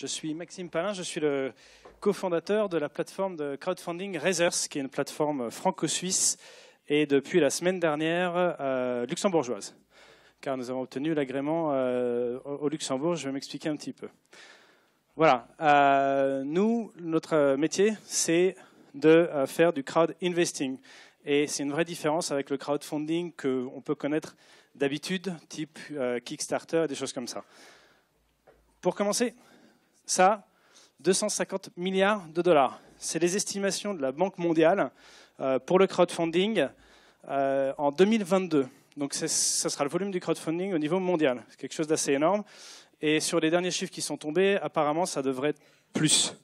Je suis Maxime Palin, je suis le cofondateur de la plateforme de crowdfunding Razers, qui est une plateforme franco-suisse et depuis la semaine dernière euh, luxembourgeoise, car nous avons obtenu l'agrément euh, au Luxembourg. Je vais m'expliquer un petit peu. Voilà, euh, nous, notre métier, c'est de faire du crowd investing. Et c'est une vraie différence avec le crowdfunding qu'on peut connaître d'habitude, type Kickstarter et des choses comme ça. Pour commencer, ça, 250 milliards de dollars. C'est les estimations de la Banque mondiale euh, pour le crowdfunding euh, en 2022. Donc ça sera le volume du crowdfunding au niveau mondial. C'est quelque chose d'assez énorme. Et sur les derniers chiffres qui sont tombés, apparemment, ça devrait être plus.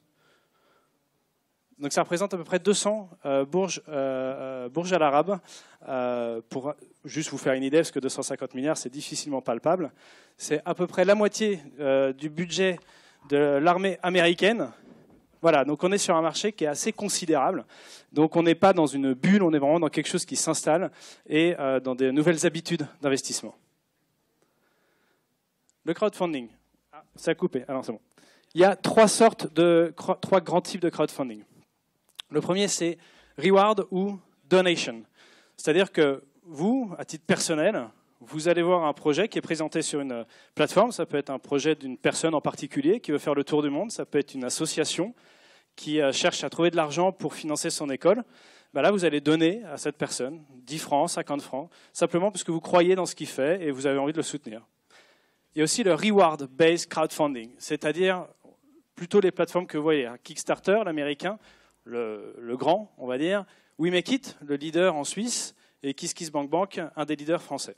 Donc ça représente à peu près 200 euh, bourges, à l'arabe. pour juste vous faire une idée, parce que 250 milliards, c'est difficilement palpable. C'est à peu près la moitié du budget de l'armée américaine. Voilà, donc on est sur un marché qui est assez considérable. Donc on n'est pas dans une bulle, on est vraiment dans quelque chose qui s'installe et euh, dans des nouvelles habitudes d'investissement. Le crowdfunding. Ah, ça a coupé. c'est bon. Il y a trois sortes de trois grands types de crowdfunding. Le premier, c'est reward ou donation. C'est-à-dire que vous, à titre personnel, vous allez voir un projet qui est présenté sur une euh, plateforme. Ça peut être un projet d'une personne en particulier qui veut faire le tour du monde. Ça peut être une association qui euh, cherche à trouver de l'argent pour financer son école. Bah là, vous allez donner à cette personne 10 francs, 50 francs, simplement parce que vous croyez dans ce qu'il fait et vous avez envie de le soutenir. Il y a aussi le reward-based crowdfunding, c'est-à-dire plutôt les plateformes que vous voyez. Kickstarter, l'américain, le, le, grand, on va dire. We Make It, le leader en Suisse, et KissKissBankBank, Bank, un des leaders français.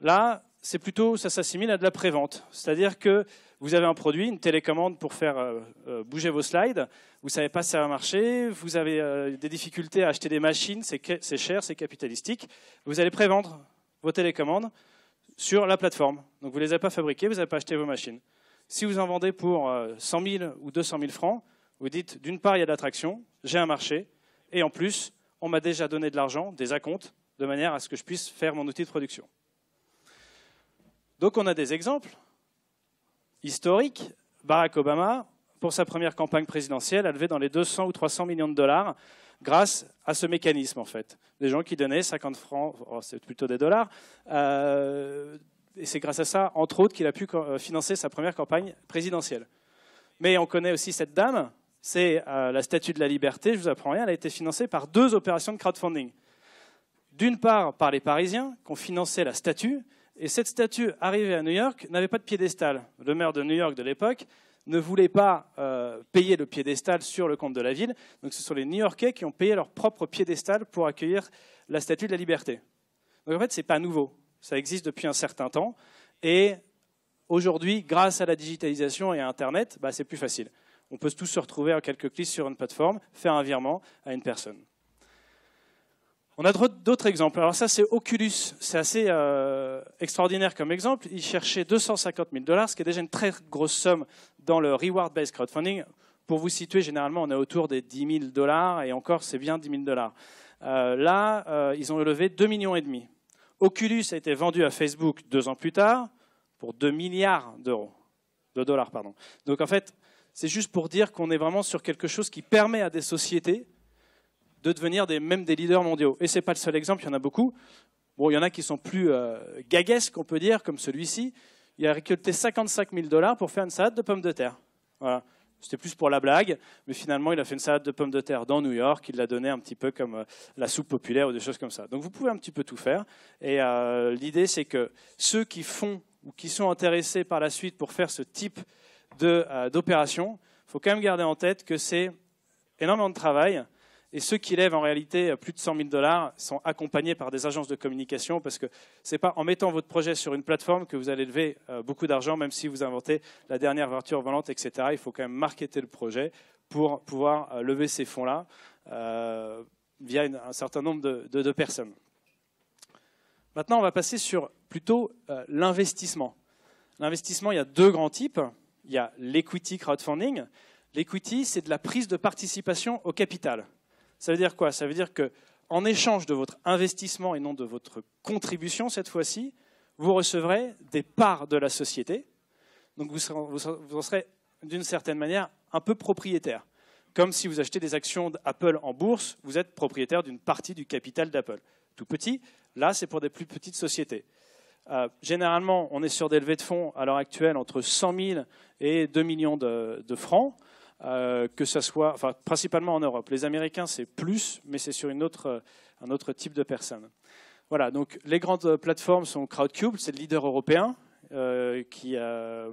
Là, c'est plutôt, ça s'assimile à de la prévente. C'est-à-dire que vous avez un produit, une télécommande pour faire euh, euh, bouger vos slides, vous ne savez pas si ça va marcher, vous avez euh, des difficultés à acheter des machines, c'est cher, c'est capitalistique, vous allez prévendre vos télécommandes sur la plateforme. Donc vous ne les avez pas fabriquées, vous n'avez pas acheté vos machines. Si vous en vendez pour 100 000 ou 200 000 francs, vous dites d'une part il y a de l'attraction, j'ai un marché, et en plus on m'a déjà donné de l'argent, des acomptes, de manière à ce que je puisse faire mon outil de production. Donc on a des exemples historiques. Barack Obama, pour sa première campagne présidentielle, a levé dans les 200 ou 300 millions de dollars grâce à ce mécanisme, en fait. Des gens qui donnaient 50 francs, oh, c'est plutôt des dollars, euh, et c'est grâce à ça, entre autres, qu'il a pu euh, financer sa première campagne présidentielle. Mais on connaît aussi cette dame c'est euh, la Statue de la Liberté, je vous apprends rien, elle a été financée par deux opérations de crowdfunding. D'une part, par les Parisiens, qui ont financé la statue, et cette statue, arrivée à New York, n'avait pas de piédestal. Le maire de New York de l'époque ne voulait pas euh, payer le piédestal sur le compte de la ville, donc ce sont les New-Yorkais qui ont payé leur propre piédestal pour accueillir la Statue de la Liberté. Donc en fait, ce n'est pas nouveau, ça existe depuis un certain temps, et aujourd'hui, grâce à la digitalisation et à Internet, bah, c'est plus facile on peut tous se retrouver en quelques clics sur une plateforme, faire un virement à une personne. On a d'autres exemples. Alors ça, c'est Oculus. C'est assez euh, extraordinaire comme exemple. Ils cherchaient 250 000 dollars, ce qui est déjà une très grosse somme dans le reward-based crowdfunding. Pour vous situer, généralement, on est autour des 10 000 dollars, et encore, c'est bien 10 000 dollars. Euh, là, euh, ils ont élevé 2 millions et demi. Oculus a été vendu à Facebook deux ans plus tard pour 2 milliards d'euros, de dollars, pardon. Donc en fait, c'est juste pour dire qu'on est vraiment sur quelque chose qui permet à des sociétés de devenir même des leaders mondiaux. Et ce n'est pas le seul exemple, il y en a beaucoup. Bon, il y en a qui sont plus euh, gaguesques, on peut dire, comme celui-ci. Il a récolté 55 000 dollars pour faire une salade de pommes de terre. C'était plus pour la blague, mais finalement, il a fait une salade de pommes de terre dans New York. Il l'a donnée un petit peu comme euh, la soupe populaire ou des choses comme ça. Donc, vous pouvez un petit peu tout faire. Et euh, l'idée, c'est que ceux qui font ou qui sont intéressés par la suite pour faire ce type euh, d'opérations, il faut quand même garder en tête que c'est énormément de travail. Et ceux qui lèvent en réalité euh, plus de 100 000 dollars sont accompagnés par des agences de communication parce que ce n'est pas en mettant votre projet sur une plateforme que vous allez lever euh, beaucoup d'argent, même si vous inventez la dernière voiture volante, etc. Il faut quand même marketer le projet pour pouvoir lever ces fonds-là via un certain nombre de, personnes. Maintenant, on va passer sur plutôt l'investissement. L'investissement, il y a deux grands types il y a l'equity crowdfunding. L'equity, c'est de la prise de participation au capital. Ça veut dire quoi Ça veut dire que en échange de votre investissement et non de votre contribution cette fois-ci, vous recevrez des parts de la société. Donc vous, vous en serez d'une certaine manière un peu propriétaire. Comme si vous achetez des actions d'Apple en bourse, vous êtes propriétaire d'une partie du capital d'Apple. Tout petit, là c'est pour des plus petites sociétés. Euh, généralement, on est sur des levées de fonds à l'heure actuelle entre 100 000 et 2 millions de, francs, euh, que ça soit, enfin, principalement en Europe. Les Américains, c'est plus, mais c'est sur euh, un autre type de personnes. Voilà, donc les grandes plateformes sont Crowdcube, c'est le leader européen, qui,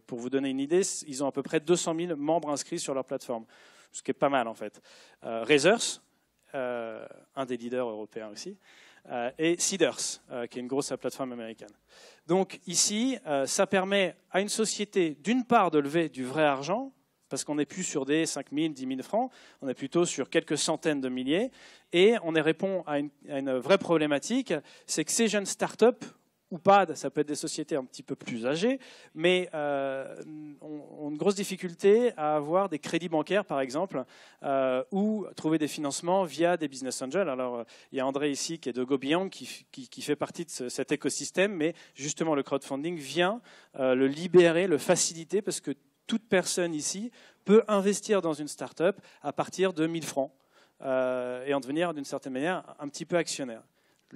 pour vous donner une idée, ils ont à peu près 200 000 membres inscrits sur leur plateforme, ce qui est pas mal en fait. Euh, Razors, un des leaders européens aussi. Euh, et Seeders, euh, qui est une grosse plateforme américaine. Donc ici, euh, ça permet à une société, d'une part, de lever du vrai argent, parce qu'on n'est plus sur des 5 000, 10 000 francs, on est plutôt sur quelques centaines de milliers, et on répond à une, à une vraie problématique, c'est que ces jeunes startups ou pas, ça peut être des sociétés un petit peu plus âgées, mais euh, ont, une grosse difficulté à avoir des crédits bancaires, par exemple, euh, ou trouver des financements via des business angels. Alors, il y a André ici qui est de Gobiang, qui, fait partie de cet écosystème, mais justement, le crowdfunding vient euh, le libérer, le faciliter, parce que toute personne ici peut investir dans une start-up à partir de 1000 francs. et en devenir d'une certaine manière un petit peu actionnaire.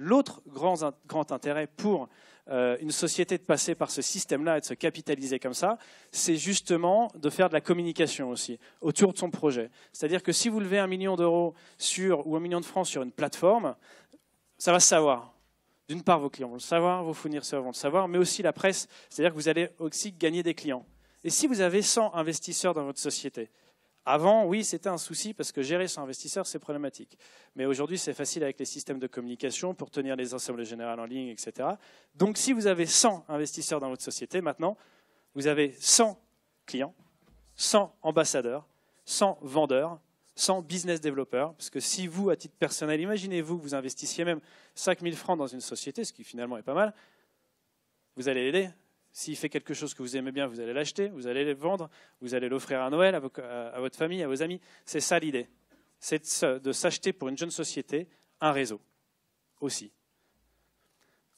L'autre grand, intérêt pour euh, une société de passer par ce système-là et de se capitaliser comme ça, c'est justement de faire de la communication aussi autour de son projet. C'est-à-dire que si vous levez un million d'euros sur ou un million de francs sur une plateforme, ça va se savoir. D'une part, vos clients vont le savoir, vos fournisseurs vont le savoir, mais aussi la presse. C'est-à-dire que vous allez aussi gagner des clients. Et si vous avez 100 investisseurs dans votre société, avant, oui, c'était un souci parce que gérer son investisseur, c'est problématique. Mais aujourd'hui, c'est facile avec les systèmes de communication pour tenir les ensembles générales en ligne, etc. Donc, si vous avez 100 investisseurs dans votre société, maintenant, vous avez 100 clients, 100 ambassadeurs, 100 vendeurs, 100 business développeurs. Parce que si vous, à titre personnel, imaginez-vous que vous investissiez même 5000 francs dans une société, ce qui finalement est pas mal, vous allez aider s'il fait quelque chose que vous aimez bien, vous allez l'acheter, vous allez le vendre, vous allez l'offrir à Noël, à, votre famille, à vos amis. C'est ça l'idée. C'est de s'acheter pour une jeune société un réseau aussi.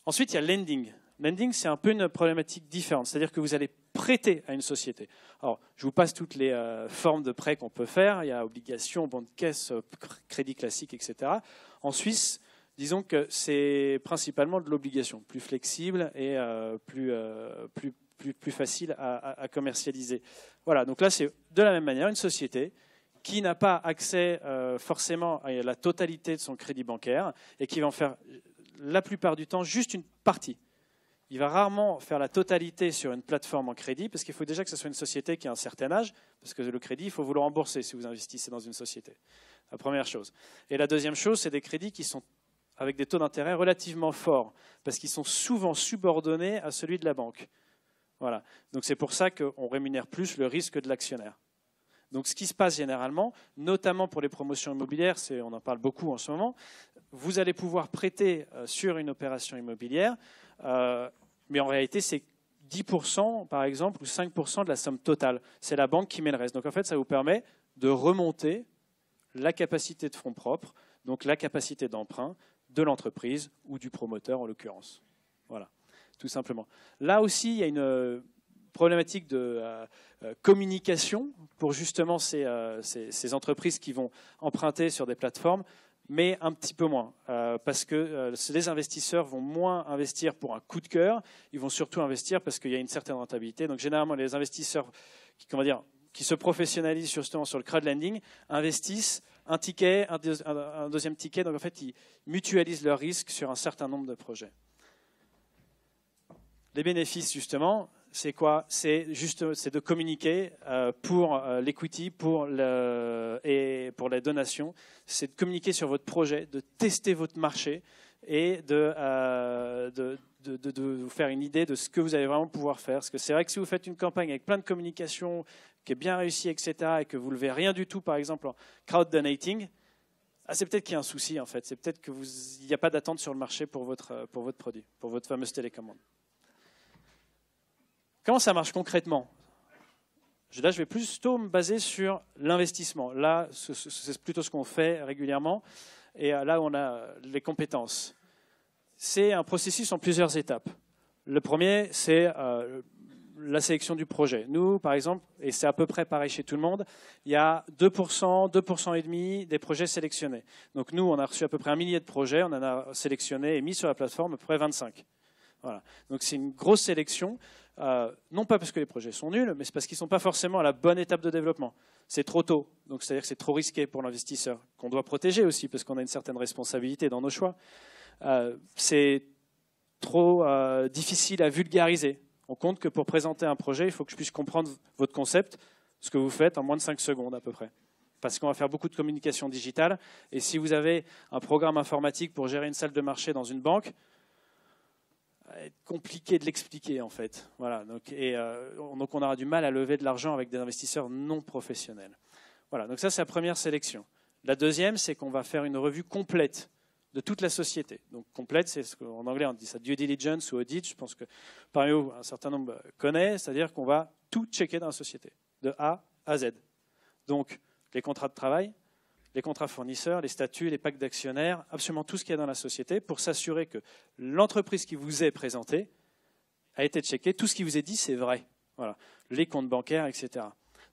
Ensuite, il y a lending. Lending, c'est un peu une problématique différente. C'est-à-dire que vous allez prêter à une société. Alors, je vous passe toutes les euh, formes de prêts qu'on peut faire. Il y a obligation, banque caisse, euh, crédit classique, etc. En Suisse, Disons que c'est principalement de l'obligation, plus flexible et euh, euh, plus, plus, plus, facile à, commercialiser. Voilà, donc là, c'est de la même manière une société qui n'a pas accès euh, forcément à la totalité de son crédit bancaire et qui va en faire la plupart du temps juste une partie. Il va rarement faire la totalité sur une plateforme en crédit parce qu'il faut déjà que ce soit une société qui a un certain âge, parce que le crédit, il faut vous le rembourser si vous investissez dans une société. La première chose. Et la deuxième chose, c'est des crédits qui sont avec des taux d'intérêt relativement forts, parce qu'ils sont souvent subordonnés à celui de la banque. Voilà. Donc c'est pour ça qu'on rémunère plus le risque de l'actionnaire. Donc ce qui se passe généralement, notamment pour les promotions immobilières, on en parle beaucoup en ce moment, vous allez pouvoir prêter euh, sur une opération immobilière, euh, mais en réalité c'est 10% par exemple ou 5% de la somme totale. C'est la banque qui met le reste. Donc en fait ça vous permet de remonter la capacité de fonds propres, donc la capacité d'emprunt, de l'entreprise ou du promoteur en l'occurrence. Voilà, tout simplement. Là aussi, il y a une euh, problématique de euh, euh, communication pour justement ces, entreprises qui vont emprunter sur des plateformes, mais un petit peu moins, parce que les investisseurs vont moins investir pour un coup de cœur, ils vont surtout investir parce qu'il y a une certaine rentabilité. Donc généralement, les investisseurs qui, comment dire, qui se professionnalisent justement sur le crowdlending investissent un ticket, un, deuxième ticket. Donc en fait, ils mutualisent leurs risques sur un certain nombre de projets. Les bénéfices, justement, c'est quoi C'est de communiquer euh, pour euh, l'equity, pour le, et pour les donations. C'est de communiquer sur votre projet, de tester votre marché, et euh, de, de, vous faire une idée de ce que vous allez vraiment pouvoir faire. Parce que c'est vrai que si vous faites une campagne avec plein de communication qui est bien réussie, etc., et que vous ne levez rien du tout, par exemple, en crowd donating, ah, c'est peut-être qu'il y a un souci, en fait. C'est peut-être qu'il n'y a pas d'attente sur le marché pour votre, pour votre produit, pour votre fameuse télécommande. Comment ça marche concrètement Là, je vais plutôt me baser sur l'investissement. Là, c'est plutôt ce qu'on fait régulièrement et euh, là on a euh, les compétences. C'est un processus en plusieurs étapes. Le premier, c'est euh, la sélection du projet. Nous, par exemple, et c'est à peu près pareil chez tout le monde, il y a 2%, 2,5% et demi des projets sélectionnés. Donc nous, on a reçu à peu près un millier de projets, on en a sélectionné et mis sur la plateforme à peu près 25. Voilà. Donc c'est une grosse sélection, non pas parce que les projets sont nuls, mais c'est parce qu'ils ne sont pas forcément à la bonne étape de développement c'est trop tôt. Donc c'est-à-dire que c'est trop risqué pour l'investisseur, qu'on doit protéger aussi, parce qu'on a une certaine responsabilité dans nos choix. Euh, c'est trop euh, difficile à vulgariser. On compte que pour présenter un projet, il faut que je puisse comprendre votre concept, ce que vous faites, en moins de 5 secondes à peu près. Parce qu'on va faire beaucoup de communication digitale. Et si vous avez un programme informatique pour gérer une salle de marché dans une banque, être compliqué de l'expliquer en fait. Voilà, donc, et, euh, donc on aura du mal à lever de l'argent avec des investisseurs non professionnels. Voilà, donc ça c'est la première sélection. La deuxième, c'est qu'on va faire une revue complète de toute la société. Donc complète, c'est ce qu'en anglais on dit ça due diligence ou audit, je pense que parmi vous un certain nombre connaît, c'est-à-dire qu'on va tout checker dans la société, de A à Z. Donc les contrats de travail, les contrats fournisseurs, les statuts, les packs d'actionnaires, absolument tout ce qu'il y a dans la société pour s'assurer que l'entreprise qui vous est présentée a été checkée, tout ce qui vous est dit, c'est vrai. Voilà. Les comptes bancaires, etc.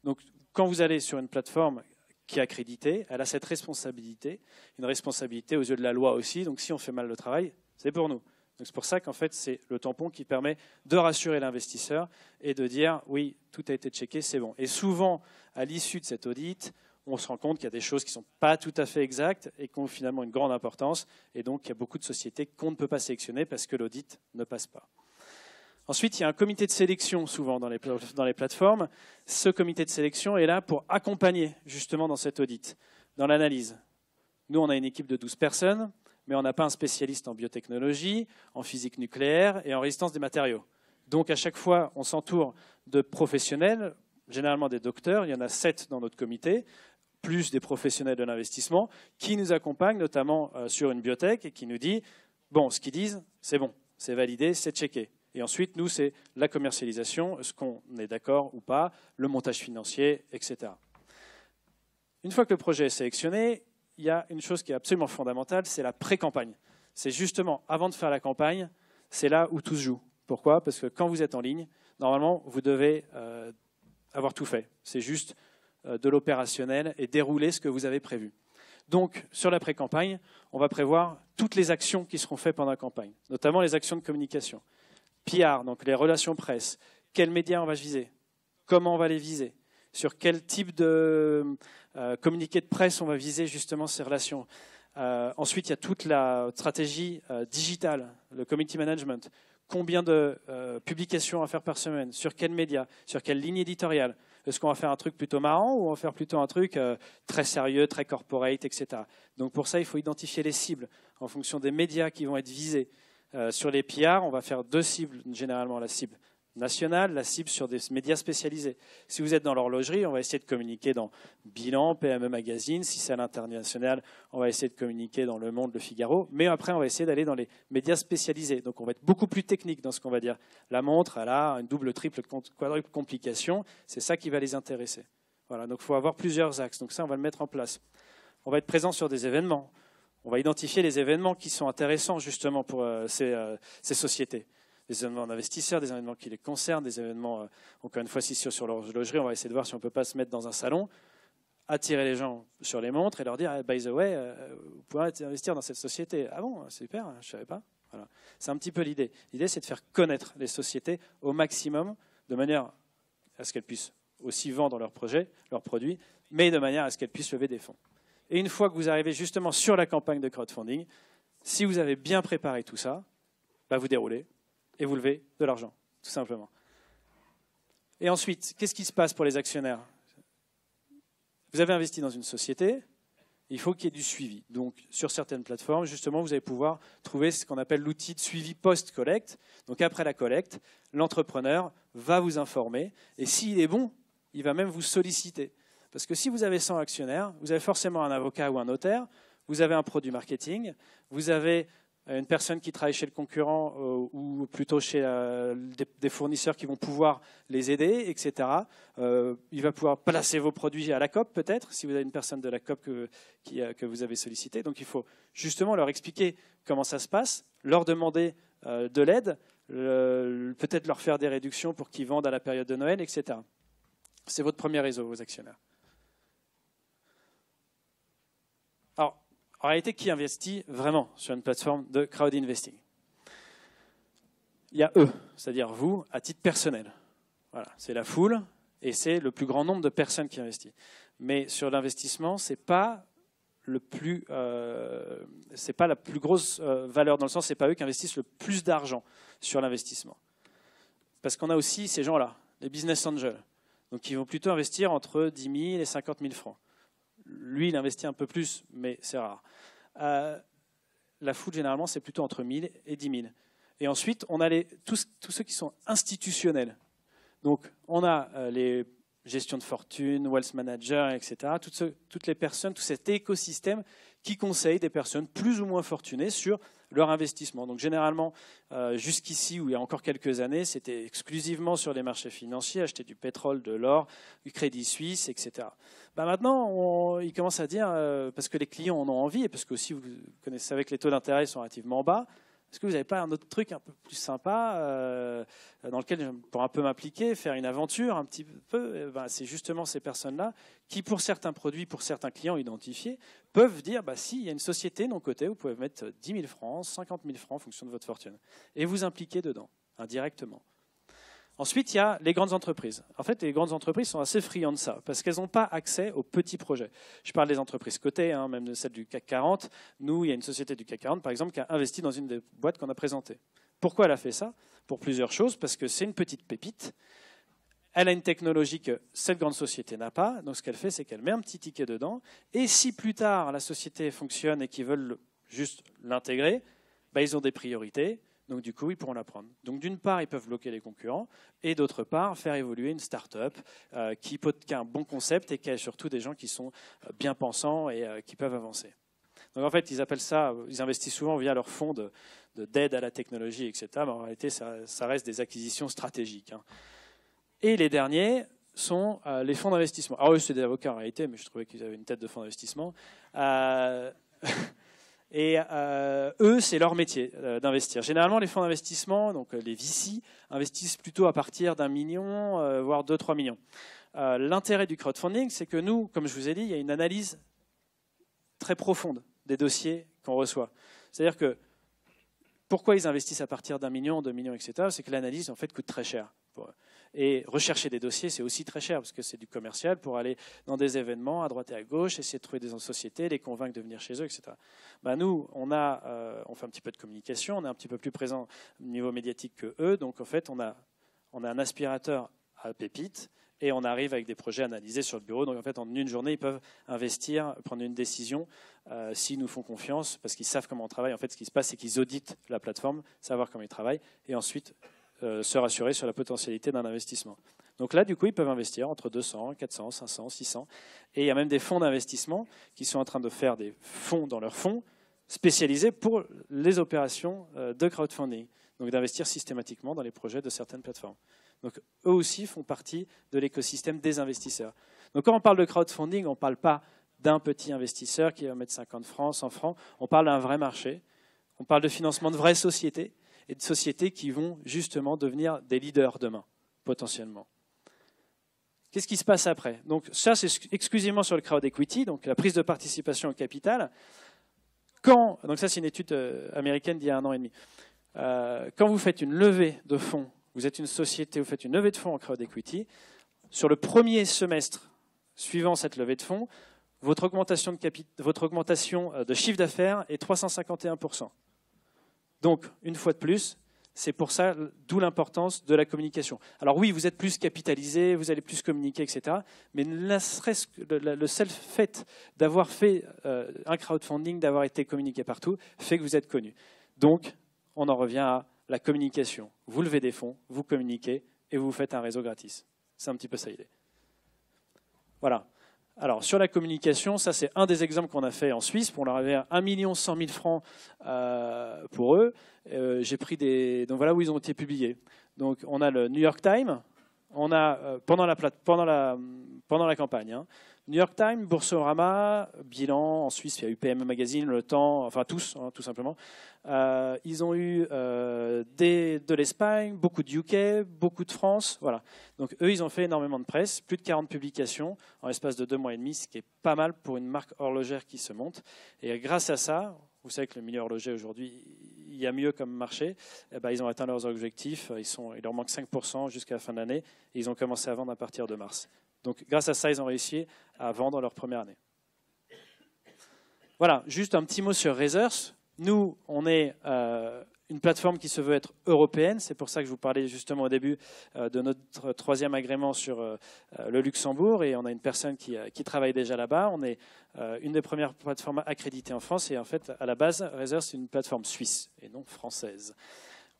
Donc, quand vous allez sur une plateforme qui est accréditée, elle a cette responsabilité, une responsabilité aux yeux de la loi aussi. Donc, si on fait mal le travail, c'est pour nous. Donc c'est pour ça qu'en fait, c'est le tampon qui permet de rassurer l'investisseur et de dire oui, tout a été checké, c'est bon. Et souvent, à l'issue de cet audit, on se rend compte qu'il y a des choses qui ne sont pas tout à fait exactes et qui ont finalement une grande importance. Et donc, il y a beaucoup de sociétés qu'on ne peut pas sélectionner parce que l'audit ne passe pas. Ensuite, il y a un comité de sélection souvent dans les, plateformes. Ce comité de sélection est là pour accompagner justement dans cet audit, dans l'analyse. Nous, on a une équipe de 12 personnes, mais on n'a pas un spécialiste en biotechnologie, en physique nucléaire et en résistance des matériaux. Donc à chaque fois, on s'entoure de professionnels, généralement des docteurs, il y en a sept dans notre comité, plus des professionnels de l'investissement, qui nous accompagnent notamment euh, sur une biotech et qui nous dit bon, ce qu'ils disent, c'est bon, c'est validé, c'est checké. Et ensuite, nous, c'est la commercialisation, ce qu'on est d'accord ou pas, le montage financier, etc. Une fois que le projet est sélectionné, il y a une chose qui est absolument fondamentale, c'est la pré-campagne. C'est justement avant de faire la campagne, c'est là où tout se joue. Pourquoi Parce que quand vous êtes en ligne, normalement, vous devez euh, avoir tout fait. C'est juste euh, de l'opérationnel et dérouler ce que vous avez prévu. Donc, sur la pré-campagne, on va prévoir toutes les actions qui seront faites pendant la campagne, notamment les actions de communication. PR, donc les relations presse, quels médias on va viser, comment on va les viser, sur quel type de euh, communiqué de presse on va viser justement ces relations. Euh, ensuite, il y a toute la stratégie digitale, le community management. Combien de publications à faire par semaine Sur quels médias Sur quelle ligne éditoriale est-ce qu'on va faire un truc plutôt marrant ou on va faire plutôt un truc euh, très sérieux, très corporate, etc. Donc pour ça, il faut identifier les cibles en fonction des médias qui vont être visés. Euh, sur les PR, on va faire deux cibles, généralement la cible nationale, la cible sur des médias spécialisés. Si vous êtes dans l'horlogerie, on va essayer de communiquer dans Bilan, PME Magazine. Si c'est à l'international, on va essayer de communiquer dans Le Monde, Le Figaro. Mais après, on va essayer d'aller dans les médias spécialisés. Donc, on va être beaucoup plus technique dans ce qu'on va dire. La montre, elle a une double, triple, quadruple complication. C'est ça qui va les intéresser. Voilà. Donc, il faut avoir plusieurs axes. Donc, ça, on va le mettre en place. On va être présent sur des événements. On va identifier les événements qui sont intéressants justement pour euh, euh, ces sociétés des événements d'investisseurs, des événements qui les concernent, des événements, euh, encore une fois, si sur, sur l'horlogerie, on va essayer de voir si on ne peut pas se mettre dans un salon, attirer les gens sur les montres et leur dire, eh, by the way, euh, vous pouvez investir dans cette société. Ah bon, super, hein, je ne savais pas. Voilà. C'est un petit peu l'idée. L'idée, c'est de faire connaître les sociétés au maximum, de manière à ce qu'elles puissent aussi vendre leurs projets, leurs produits, mais de manière à ce qu'elles puissent lever des fonds. Et une fois que vous arrivez justement sur la campagne de crowdfunding, si vous avez bien préparé tout ça, bah vous déroulez, et vous levez de l'argent, tout simplement. Et ensuite, qu'est-ce qui se passe pour les actionnaires Vous avez investi dans une société, il faut qu'il y ait du suivi. Donc, sur certaines plateformes, justement, vous allez pouvoir trouver ce qu'on appelle l'outil de suivi post-collecte. Donc, après la collecte, l'entrepreneur va vous informer. Et s'il est bon, il va même vous solliciter. Parce que si vous avez 100 actionnaires, vous avez forcément un avocat ou un notaire, vous avez un produit marketing, vous avez euh, une personne qui travaille chez le concurrent euh, ou plutôt chez euh, des, fournisseurs qui vont pouvoir les aider, etc. il va pouvoir placer vos produits à la COP peut-être, si vous avez une personne de la COP que, vous avez sollicité. Donc il faut justement leur expliquer comment ça se passe, leur demander de l'aide, peut-être leur faire des réductions pour qu'ils vendent à la période de Noël, etc. C'est votre premier réseau, vos actionnaires. En réalité, qui investit vraiment sur une plateforme de crowd investing Il y a eux, c'est-à-dire vous, à titre personnel. Voilà, c'est la foule et c'est le plus grand nombre de personnes qui investissent. Mais sur l'investissement, c'est pas le plus, euh, pas la plus grosse euh, valeur dans le sens, c'est pas eux qui investissent le plus d'argent sur l'investissement. Parce qu'on a aussi ces gens-là, les business angels, donc ils vont plutôt investir entre 10 000 et 50 000 francs. Lui, il investit un peu plus, mais c'est rare. Euh, la foule, généralement, c'est plutôt entre 1000 et 10 000. Et ensuite, on a tous ceux qui sont institutionnels. Donc, on a euh, les gestion de fortune, wealth manager, etc. Toutes, les personnes, tout cet écosystème qui conseille des personnes plus ou moins fortunées sur leur investissement. Donc généralement, euh, jusqu'ici, ou il y a encore quelques années, c'était exclusivement sur les marchés financiers, acheter du pétrole, de l'or, du crédit suisse, etc. Bah, maintenant, ils commencent à dire, euh, parce que les clients en ont envie, et parce que aussi, vous connaissez, que les taux d'intérêt sont relativement bas, est-ce que vous n'avez pas un autre truc un peu plus sympa euh, dans lequel je pourrais un peu m'impliquer, faire une aventure un petit peu eh ben, C'est justement ces personnes-là qui, pour certains produits, pour certains clients identifiés, peuvent dire bah, si, il y a une société non cotée, vous pouvez mettre 10 000 francs, 50 000 francs en fonction de votre fortune, et vous impliquer dedans, indirectement. Ensuite, il y a les grandes entreprises. En fait, les grandes entreprises sont assez friandes de ça, parce qu'elles n'ont pas accès aux petits projets. Je parle des entreprises cotées, hein, même de celles du CAC 40. Nous, il y a une société du CAC 40, par exemple, qui a investi dans une des boîtes qu'on a présentées. Pourquoi elle a fait ça Pour plusieurs choses, parce que c'est une petite pépite. Elle a une technologie que cette grande société n'a pas, donc ce qu'elle fait, c'est qu'elle met un petit ticket dedans, et si plus tard la société fonctionne et qu'ils veulent juste l'intégrer, ben, ils ont des priorités, donc du coup, ils pourront l'apprendre. Donc d'une part, ils peuvent bloquer les concurrents, et d'autre part, faire évoluer une start-up euh, qui, a un bon concept et qui a surtout des gens qui sont euh, bien pensants et euh, qui peuvent avancer. Donc en fait, ils appellent ça, ils investissent souvent via leur fonds d'aide de, à la technologie, etc. Mais en réalité, ça, reste des acquisitions stratégiques. Hein. Et les derniers, sont les fonds d'investissement. Alors eux, c'est des avocats en réalité, mais je trouvais qu'ils avaient une tête de fonds d'investissement. Et euh, eux, c'est leur métier euh, d'investir. Généralement, les fonds d'investissement, donc euh, les VC, investissent plutôt à partir d'un million, voire deux, trois millions. L'intérêt du crowdfunding, c'est que nous, comme je vous ai dit, il y a une analyse très profonde des dossiers qu'on reçoit. C'est-à-dire que pourquoi ils investissent à partir d'un million, deux millions, etc., c'est que l'analyse, en fait, coûte très cher pour eux. Et rechercher des dossiers, c'est aussi très cher, parce que c'est du commercial pour aller dans des événements à droite et à gauche, essayer de trouver des sociétés, les convaincre de venir chez eux, etc. Bah, nous, on, a, euh, on fait un petit peu de communication, on est un petit peu plus présent au niveau médiatique que eux, donc en fait, on a, on a un aspirateur à pépite et on arrive avec des projets analysés sur le bureau. Donc en fait, en une journée, ils peuvent investir, prendre une décision euh, s'ils nous font confiance, parce qu'ils savent comment on travaille. En fait, ce qui se passe, c'est qu'ils auditent la plateforme, savoir comment ils travaillent, et ensuite euh, se rassurer sur la potentialité d'un investissement. Donc là, du coup, ils peuvent investir entre 200, 400, 500, 600. Et il y a même des fonds d'investissement qui sont en train de faire des fonds dans leurs fonds spécialisés pour les opérations euh, de crowdfunding, donc d'investir systématiquement dans les projets de certaines plateformes. Donc eux aussi font partie de l'écosystème des investisseurs. Donc quand on parle de crowdfunding, on ne parle pas d'un petit investisseur qui va mettre 50 francs, 100 francs, on parle d'un vrai marché, on parle de financement de vraies sociétés, et de sociétés qui vont justement devenir des leaders demain, potentiellement. Qu'est-ce qui se passe après Donc ça, c'est exclusivement sur le crowd equity, donc la prise de participation au capital. Quand, donc ça, c'est une étude euh, américaine d'il y a un an et demi. Euh, quand vous faites une levée de fonds, vous êtes une société, vous faites une levée de fonds en crowd equity, sur le premier semestre suivant cette levée de fonds, votre augmentation de, votre augmentation euh, de chiffre d'affaires est 351 donc, une fois de plus, c'est pour ça, d'où l'importance de la communication. Alors oui, vous êtes plus capitalisé, vous allez plus communiquer, etc. Mais le seul fait d'avoir fait euh, un crowdfunding, d'avoir été communiqué partout, fait que vous êtes connu. Donc, on en revient à la communication. Vous levez des fonds, vous communiquez et vous faites un réseau gratis. C'est un petit peu ça l'idée. Voilà. Alors, sur la communication, ça, c'est un des exemples qu'on a fait en Suisse. pour leur avait 1 million 100 000 francs euh, pour eux. Euh, j'ai pris des. Donc, voilà où ils ont été publiés. Donc, on a le New York Times. On a, euh, pendant, la, pendant la, pendant la campagne. Hein. New York Times, Boursorama, Bilan, en Suisse, il y a eu PM e Magazine, Le Temps, enfin tous, hein, tout simplement. Euh, ils ont eu euh, de l'Espagne, beaucoup de UK, beaucoup de France, voilà. Donc eux, ils ont fait énormément de presse, plus de 40 publications en l'espace de deux mois et demi, ce qui est pas mal pour une marque horlogère qui se monte. Et grâce à ça, vous savez que le milieu horloger aujourd'hui, il y a mieux comme marché. Eh ben, ils ont atteint leurs objectifs. Ils sont, il leur manque 5% jusqu'à la fin de l'année. ils ont commencé à vendre à partir de mars. Donc, grâce à ça, ils ont réussi à vendre leur première année. Voilà, juste un petit mot sur Razors. Nous, on est euh, une plateforme qui se veut être européenne. C'est pour ça que je vous parlais justement au début euh, de notre troisième agrément sur euh, euh, le Luxembourg. Et on a une personne qui, travaille déjà là-bas. On est une des premières plateformes accréditées en France. Et en fait, à la base, Razer, c'est une plateforme suisse et non française.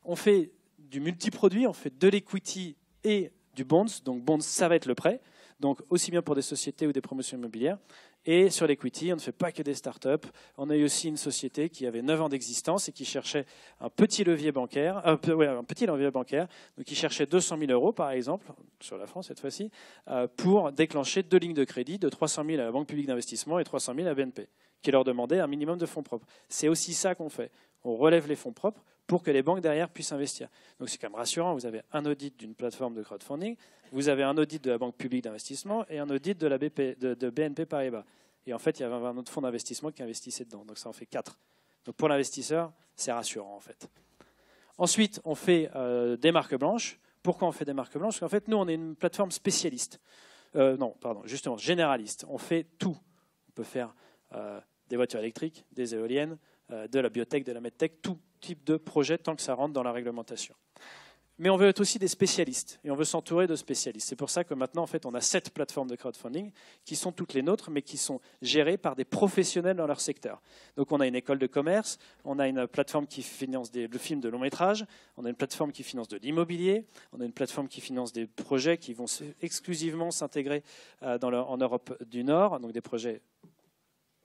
On fait du multiproduit, on fait de l'equity et du bonds. Donc bonds, ça va être le prêt. Donc aussi bien pour des sociétés ou des promotions immobilières. Et sur l'equity, on ne fait pas que des startups. On a eu aussi une société qui avait 9 ans d'existence et qui cherchait un petit levier bancaire, euh, un petit levier bancaire, qui cherchait 200 000 euros par exemple, sur la France cette fois-ci, euh, pour déclencher deux lignes de crédit de 300 000 à la Banque publique d'investissement et 300 000 à BNP, qui leur demandait un minimum de fonds propres. C'est aussi ça qu'on fait. On relève les fonds propres pour que les banques derrière puissent investir. Donc c'est quand même rassurant, vous avez un audit d'une plateforme de crowdfunding, vous avez un audit de la Banque publique d'investissement et un audit de, la BP, de, BNP Paribas. Et en fait, il y avait un autre fonds d'investissement qui investissait dedans, donc ça en fait quatre. Donc pour l'investisseur, c'est rassurant en fait. Ensuite, on fait euh, des marques blanches. Pourquoi on fait des marques blanches Parce qu'en fait, nous, on est une plateforme spécialiste. Euh, non, pardon, justement, généraliste. On fait tout. On peut faire euh, des voitures électriques, des éoliennes, de la biotech, de la medtech, tout type de projet tant que ça rentre dans la réglementation. Mais on veut être aussi des spécialistes et on veut s'entourer de spécialistes. C'est pour ça que maintenant, en fait, on a sept plateformes de crowdfunding qui sont toutes les nôtres, mais qui sont gérées par des professionnels dans leur secteur. Donc, on a une école de commerce, on a une plateforme qui finance le film de long métrage, on a une plateforme qui finance de l'immobilier, on a une plateforme qui finance des projets qui vont exclusivement s'intégrer euh, en Europe du Nord, donc des projets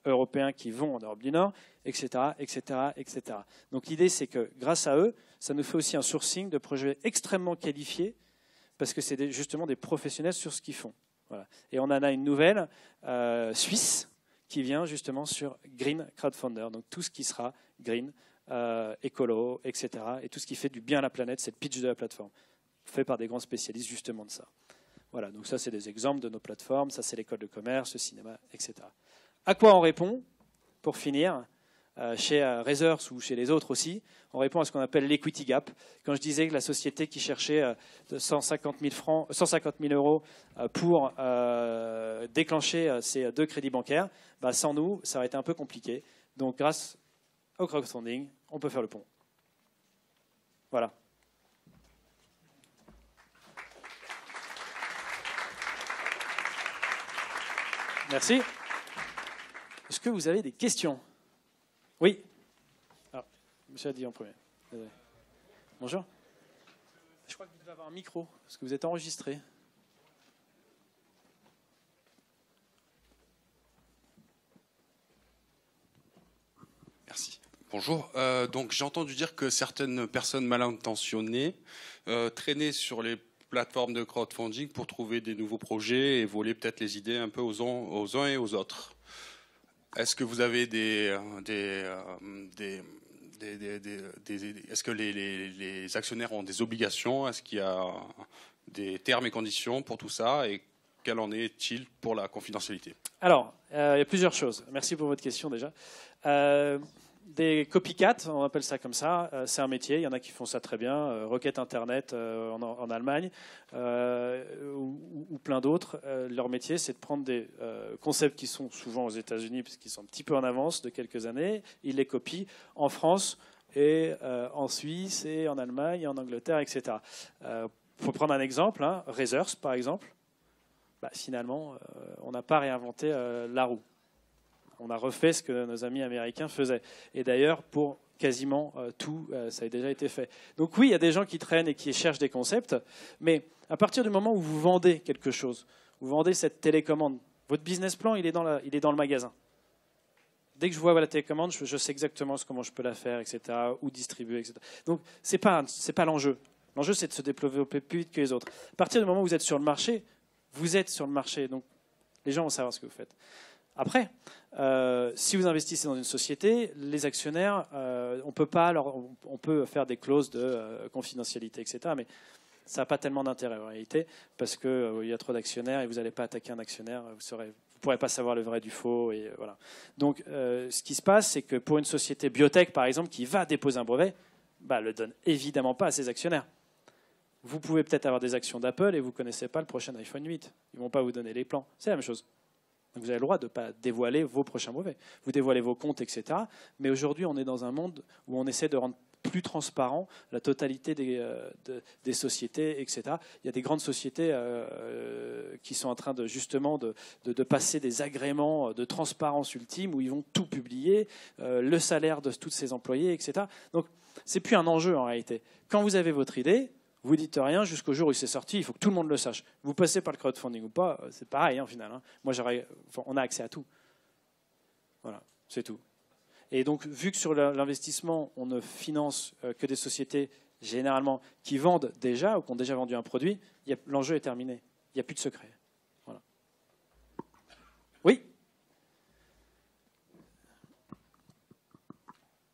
européens qui vont en Europe du Nord, etc. etc., etc. Donc l'idée, c'est que grâce à eux, ça nous fait aussi un sourcing de projets extrêmement qualifiés, parce que c'est justement des professionnels sur ce qu'ils font. Et on en a une nouvelle euh, suisse qui vient justement sur Green Crowdfunder, donc tout ce qui sera green, euh, écolo, etc. Et tout ce qui fait du bien à la planète, c'est le pitch de la plateforme, fait par des grands spécialistes justement de ça. Voilà, donc ça c'est des exemples de nos plateformes, ça c'est l'école de commerce, le cinéma, etc. À quoi on répond Pour finir, euh, chez euh, Razors ou chez les autres aussi, on répond à ce qu'on appelle l'equity gap. Quand je disais que la société qui cherchait 150 euh, 000, francs, 150 euros pour déclencher ces deux crédits bancaires, bah, sans nous, ça aurait été un peu compliqué. Donc grâce au crowdfunding, on peut faire le pont. Voilà. Merci. Est-ce que vous avez des questions Oui ah, monsieur a dit en premier. Bonjour. Je crois que vous devez avoir un micro, parce que vous êtes enregistré. Merci. Bonjour. Euh, donc j'ai entendu dire que certaines personnes mal intentionnées euh, traînaient sur les plateformes de crowdfunding pour trouver des nouveaux projets et voler peut-être les idées un peu aux, aux uns et aux autres. Est-ce que vous avez des, euh, euh, des, des est-ce que les, actionnaires ont des obligations Est-ce qu'il y a des termes et conditions pour tout ça Et quel en est-il pour la confidentialité Alors, euh, il y a plusieurs choses. Merci pour votre question déjà des copycats, on appelle ça comme ça, euh, c'est un métier, il y en a qui font ça très bien, euh, requête Internet euh, en, Allemagne ou, plein d'autres. leur métier, c'est de prendre des concepts qui sont souvent aux États-Unis, puisqu'ils sont un petit peu en avance de quelques années, ils les copient en France et en Suisse et en Allemagne et en Angleterre, etc. pour prendre un exemple, hein, par exemple, bah, finalement, on n'a pas réinventé la roue on a refait ce que nos amis américains faisaient. Et d'ailleurs, pour quasiment euh, tout, euh, ça a déjà été fait. Donc oui, il y a des gens qui traînent et qui cherchent des concepts, mais à partir du moment où vous vendez quelque chose, vous vendez cette télécommande, votre business plan, il est dans, le magasin. Dès que je vois la télécommande, je, sais exactement comment je peux la faire, etc., ou distribuer, etc. Donc ce n'est pas, pas l'enjeu. L'enjeu, c'est de se développer plus vite que les autres. À partir du moment où vous êtes sur le marché, vous êtes sur le marché, donc les gens vont savoir ce que vous faites. Après, euh, si vous investissez dans une société, les actionnaires, euh, on peut on peut faire des clauses de euh, confidentialité, etc. Mais ça n'a pas tellement d'intérêt en réalité, parce qu'il y a trop d'actionnaires et vous n'allez pas attaquer un actionnaire, vous ne pourrez pas savoir le vrai du faux et voilà. Donc, ce qui se passe, c'est que pour une société biotech, par exemple, qui va déposer un brevet, bah, le donne évidemment pas à ses actionnaires. Vous pouvez peut-être avoir des actions d'Apple et vous ne connaissez pas le prochain iPhone 8. Ils ne vont pas vous donner les plans. C'est la même chose vous avez le droit de ne pas dévoiler vos prochains mauvais. Vous dévoilez vos comptes, etc. Mais aujourd'hui, on est dans un monde où on essaie de rendre plus transparent la totalité des, euh, sociétés, etc. Il y a des grandes sociétés euh, euh, qui sont en train de justement de, passer des agréments de transparence ultime où ils vont tout publier, le salaire de tous ces employés, etc. Donc c'est plus un enjeu en réalité. Quand vous avez votre idée, vous dites rien jusqu'au jour où c'est sorti, il faut que tout le monde le sache. Vous passez par le crowdfunding ou pas, euh, c'est pareil en hein, final. Hein. Moi, enfin, on a accès à tout. Voilà, c'est tout. Et donc, vu que sur l'investissement, on ne finance euh, que des sociétés généralement qui vendent déjà ou qui ont déjà vendu un produit, l'enjeu est terminé. Il n'y a plus de secret. Voilà. Oui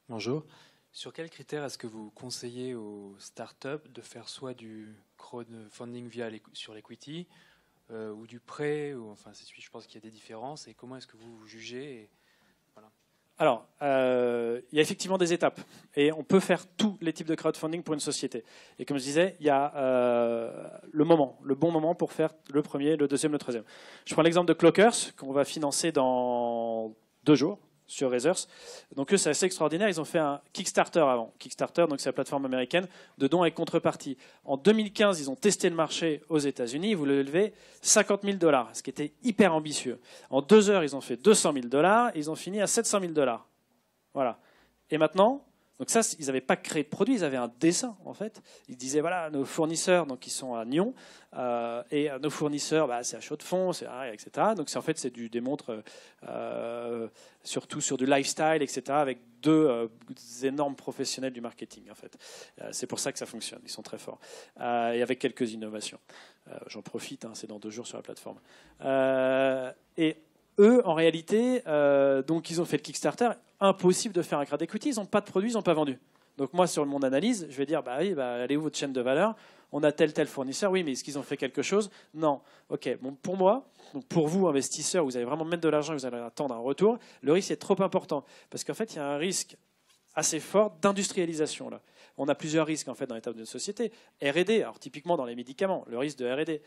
Bonjour. Sur quels critères est-ce que vous conseillez aux startups de faire soit du crowdfunding via sur l'equity euh, ou du prêt ou, Enfin, je pense qu'il y a des différences. Et comment est-ce que vous, jugez Alors, euh, il y a effectivement des étapes. Et on peut faire tous les types de crowdfunding pour une société. Et comme je disais, il y a euh, le moment, le bon moment pour faire le premier, le deuxième, le troisième. Je prends l'exemple de Clockers, qu'on va financer dans deux jours, sur Razers. Donc eux, c'est assez extraordinaire. Ils ont fait un Kickstarter avant. Kickstarter, donc c'est la plateforme américaine de dons et contrepartie. En 2015, ils ont testé le marché aux États-Unis. vous voulaient lever 50 000 dollars, ce qui était hyper ambitieux. En deux heures, ils ont fait 200 000 dollars. Ils ont fini à 700 000 dollars. Voilà. Et maintenant, donc ça, ils n'avaient pas créé de produit, ils avaient un dessin en fait. Ils disaient voilà nos fournisseurs, donc ils sont à Nyon, euh, et euh, nos fournisseurs, bah, c'est à chaud de fonds c'est etc. Donc en fait c'est du des montres euh, surtout sur du lifestyle, etc. Avec deux énormes professionnels du marketing en fait. c'est pour ça que ça fonctionne, ils sont très forts et avec quelques innovations. J'en profite, hein, c'est dans deux jours sur la plateforme. et eux, en réalité, donc ils ont fait le Kickstarter impossible de faire un grade equity, ils n'ont pas de produits, ils n'ont pas vendu. Donc moi, sur le monde analyse, je vais dire, bah, bah allez où votre chaîne de valeur On a tel tel fournisseur, oui, mais est-ce qu'ils ont fait quelque chose Non. Ok, pour moi, pour vous, investisseurs, vous allez vraiment mettre de l'argent, vous allez attendre un retour, le risque est trop important. Parce qu'en fait, il y a un risque assez fort d'industrialisation. là. On a plusieurs risques en fait dans l'état de société. R&D, alors typiquement dans les médicaments, le risque de R&D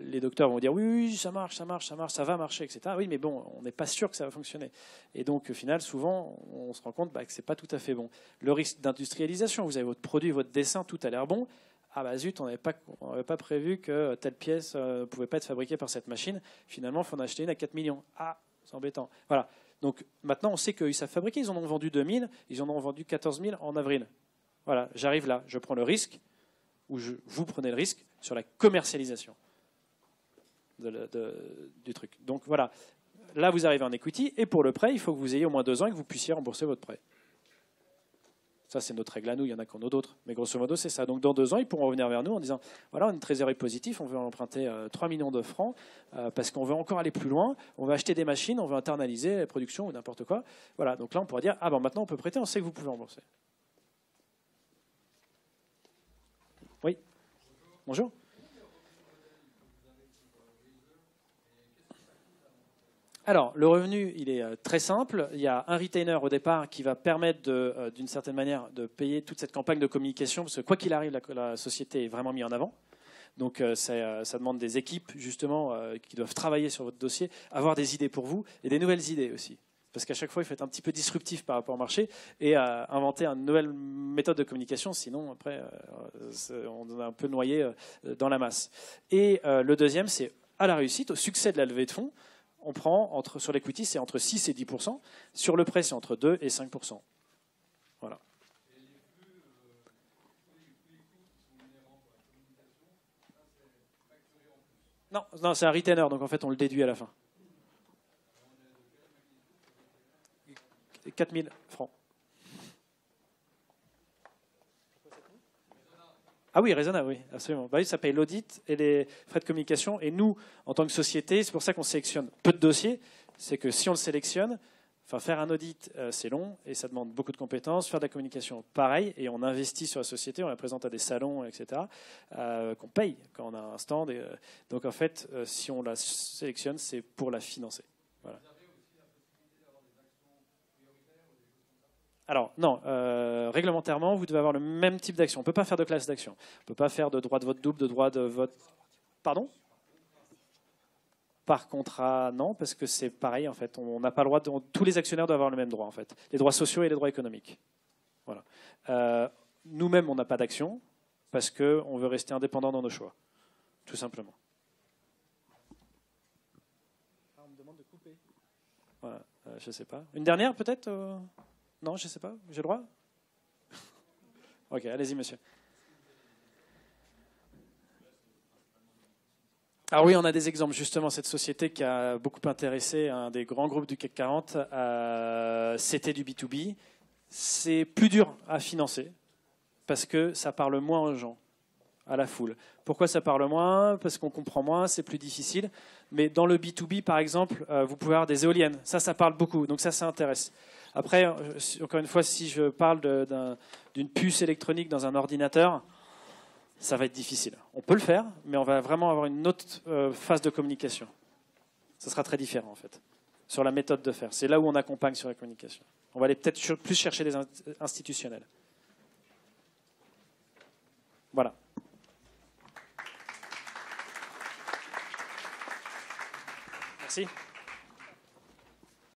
les docteurs vont dire oui, ça marche, ça marche, ça marche, ça va marcher, etc. Oui, mais bon, on n'est pas sûr que ça va fonctionner. Et donc, au final, souvent, on se rend compte bah, que n'est pas tout à fait bon. Le risque d'industrialisation, vous avez votre produit, votre dessin, tout a l'air bon. Ah bah zut, on n'avait pas, prévu que telle pièce ne euh, pouvait pas être fabriquée par cette machine. Finalement, il faut en acheter une à 4 millions. Ah, c'est embêtant. Voilà. Donc maintenant, on sait qu'ils savent fabriquer. Ils en ont vendu 2000, ils en ont vendu 14 000 en avril. Voilà, j'arrive là, je prends le risque, ou vous prenez le risque sur la commercialisation du truc. Donc voilà, là vous arrivez en equity, et pour le prêt, il faut que vous ayez au moins deux ans et que vous puissiez rembourser votre prêt. Ça, c'est notre règle à nous, il y en a qu'en a d'autres. Mais grosso modo, c'est ça. Donc dans deux ans, ils pourront revenir vers nous en disant, voilà, on est une trésorerie positive, on veut emprunter 3 euh, millions de francs, euh, parce qu'on veut encore aller plus loin, on veut acheter des machines, on veut internaliser la production ou n'importe quoi. Voilà, donc là, on pourra dire, ah ben maintenant, on peut prêter, on sait que vous pouvez rembourser. Bonjour. Alors, le revenu, il est euh, très simple. Il y a un retainer au départ qui va permettre, euh, d'une certaine manière, de payer toute cette campagne de communication, parce que quoi qu'il arrive, la, la, société est vraiment mise en avant. Donc, euh, ça, demande des équipes, justement, qui doivent travailler sur votre dossier, avoir des idées pour vous et des nouvelles idées aussi parce qu'à chaque fois, il faut être un petit peu disruptif par rapport au marché et inventer une nouvelle méthode de communication, sinon après, euh, on est un peu noyé euh, dans la masse. Et euh, le deuxième, c'est à la réussite, au succès de la levée de fonds, on prend, entre, sur l'equity, c'est entre 6 et 10 sur le prêt, c'est entre 2 et 5 Voilà. Non, non c'est un retainer, donc en fait, on le déduit à la fin. 4 000 francs. Ah oui, raisonnable, oui, absolument. Bah oui, ça paye l'audit et les frais de communication. Et nous, en tant que société, c'est pour ça qu'on sélectionne peu de dossiers. C'est que si on le sélectionne, enfin, faire un audit, euh, c'est long et ça demande beaucoup de compétences. Faire de la communication, pareil. Et on investit sur la société, on la présente à des salons, etc., euh, qu'on paye quand on a un stand. Et, euh, donc en fait, si on la sélectionne, c'est pour la financer. Voilà. Alors, non, euh, réglementairement, vous devez avoir le même type d'action. On ne peut pas faire de classe d'action. On ne peut pas faire de droit de vote double, de droit de vote. Pardon par contrat, non, parce que c'est pareil, en fait. On n'a pas le droit, de, tous les actionnaires doivent avoir le même droit, en fait. Les droits sociaux et les droits économiques. Voilà. Euh, nous-mêmes, on n'a pas d'action, parce qu'on veut rester indépendant dans nos choix, tout simplement. Ah, on me demande de couper. Voilà, euh, je ne sais pas. Une dernière, peut-être non, je ne sais pas. J'ai le droit Ok, allez-y, monsieur. Alors oui, on a des exemples. Justement, cette société qui a beaucoup intéressé un des grands groupes du CAC 40, euh, c'était du B2B. C'est plus dur à financer parce que ça parle moins aux gens, à la foule. Pourquoi ça parle moins Parce qu'on comprend moins, c'est plus difficile. Mais dans le B2B, par exemple, euh, vous pouvez avoir des éoliennes. Ça, ça parle beaucoup, donc ça, ça intéresse. Après, euh, encore une fois, si je parle d'une puce électronique dans un ordinateur, ça va être difficile. On peut le faire, mais on va vraiment avoir une autre euh, phase de communication. Ça sera très différent, en fait, sur la méthode de faire. C'est là où on accompagne sur la communication. On va aller peut-être plus chercher des institutionnels. Voilà. Merci.